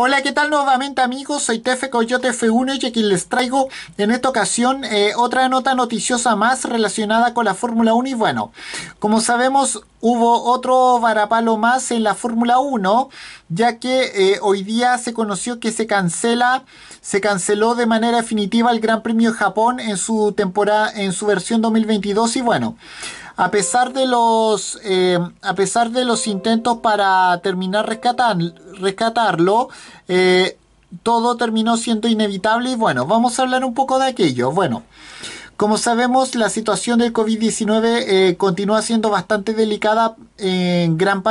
Hola, ¿qué tal nuevamente amigos? Soy Tefe Coyote F1 y aquí les traigo en esta ocasión eh, otra nota noticiosa más relacionada con la Fórmula 1 y bueno, como sabemos hubo otro varapalo más en la Fórmula 1 ya que eh, hoy día se conoció que se cancela se canceló de manera definitiva el Gran Premio de Japón en su temporada en su versión 2022 y bueno a pesar de los, eh, a pesar de los intentos para terminar rescatarlo, eh, todo terminó siendo inevitable y bueno, vamos a hablar un poco de aquello. Bueno, como sabemos, la situación del COVID-19 eh, continúa siendo bastante delicada en gran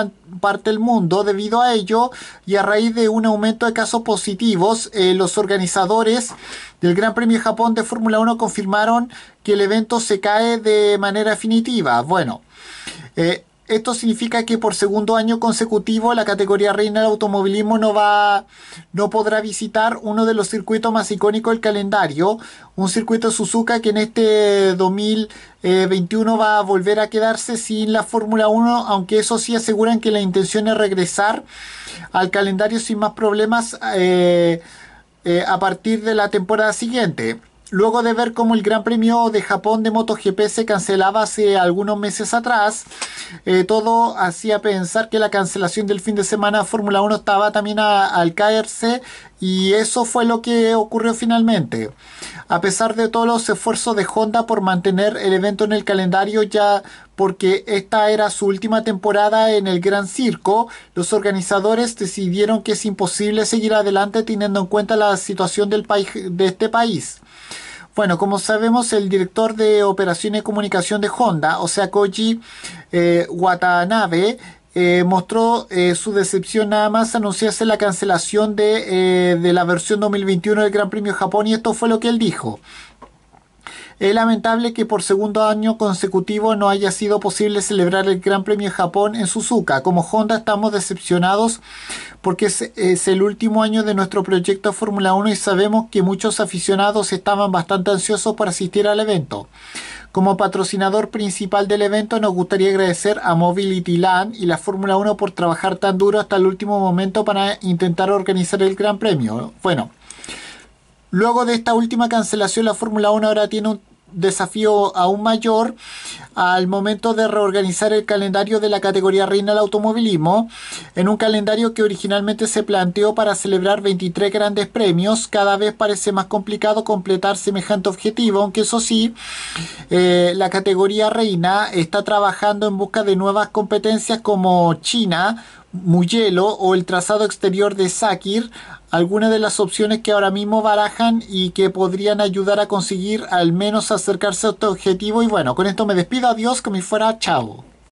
parte del mundo. Debido a ello y a raíz de un aumento de casos positivos, eh, los organizadores del Gran Premio Japón de Fórmula 1 confirmaron que el evento se cae de manera definitiva. Bueno, eh, esto significa que por segundo año consecutivo la categoría reina del automovilismo no va no podrá visitar uno de los circuitos más icónicos del calendario, un circuito Suzuka que en este 2021 va a volver a quedarse sin la Fórmula 1, aunque eso sí aseguran que la intención es regresar al calendario sin más problemas eh, eh, a partir de la temporada siguiente luego de ver cómo el Gran Premio de Japón de MotoGP se cancelaba hace algunos meses atrás, eh, todo hacía pensar que la cancelación del fin de semana Fórmula 1 estaba también al caerse y eso fue lo que ocurrió finalmente. A pesar de todos los esfuerzos de Honda por mantener el evento en el calendario ya porque esta era su última temporada en el Gran Circo, los organizadores decidieron que es imposible seguir adelante teniendo en cuenta la situación del de este país. Bueno, como sabemos, el director de Operaciones y Comunicación de Honda, o sea, Koji eh, Watanabe, eh, mostró eh, su decepción nada más anunciarse la cancelación de, eh, de la versión 2021 del Gran Premio de Japón y esto fue lo que él dijo. Es lamentable que por segundo año consecutivo no haya sido posible celebrar el Gran Premio de Japón en Suzuka. Como Honda estamos decepcionados porque es, el último año de nuestro proyecto Fórmula 1 y sabemos que muchos aficionados estaban bastante ansiosos para asistir al evento. Como patrocinador principal del evento nos gustaría agradecer a Mobility Land y la Fórmula 1 por trabajar tan duro hasta el último momento para intentar organizar el Gran Premio. Bueno, luego de esta última cancelación la Fórmula 1 ahora tiene un desafío aún mayor al momento de reorganizar el calendario de la categoría reina del automovilismo, en un calendario que originalmente se planteó para celebrar 23 grandes premios, cada vez parece más complicado completar semejante objetivo, aunque eso sí, eh, la categoría reina está trabajando en busca de nuevas competencias como China, Muyelo o el trazado exterior de Sakir, algunas de las opciones que ahora mismo barajan y que podrían ayudar a conseguir al menos acercarse a este objetivo. Y bueno, con esto me despido. Adiós, Dios como si fuera chavo.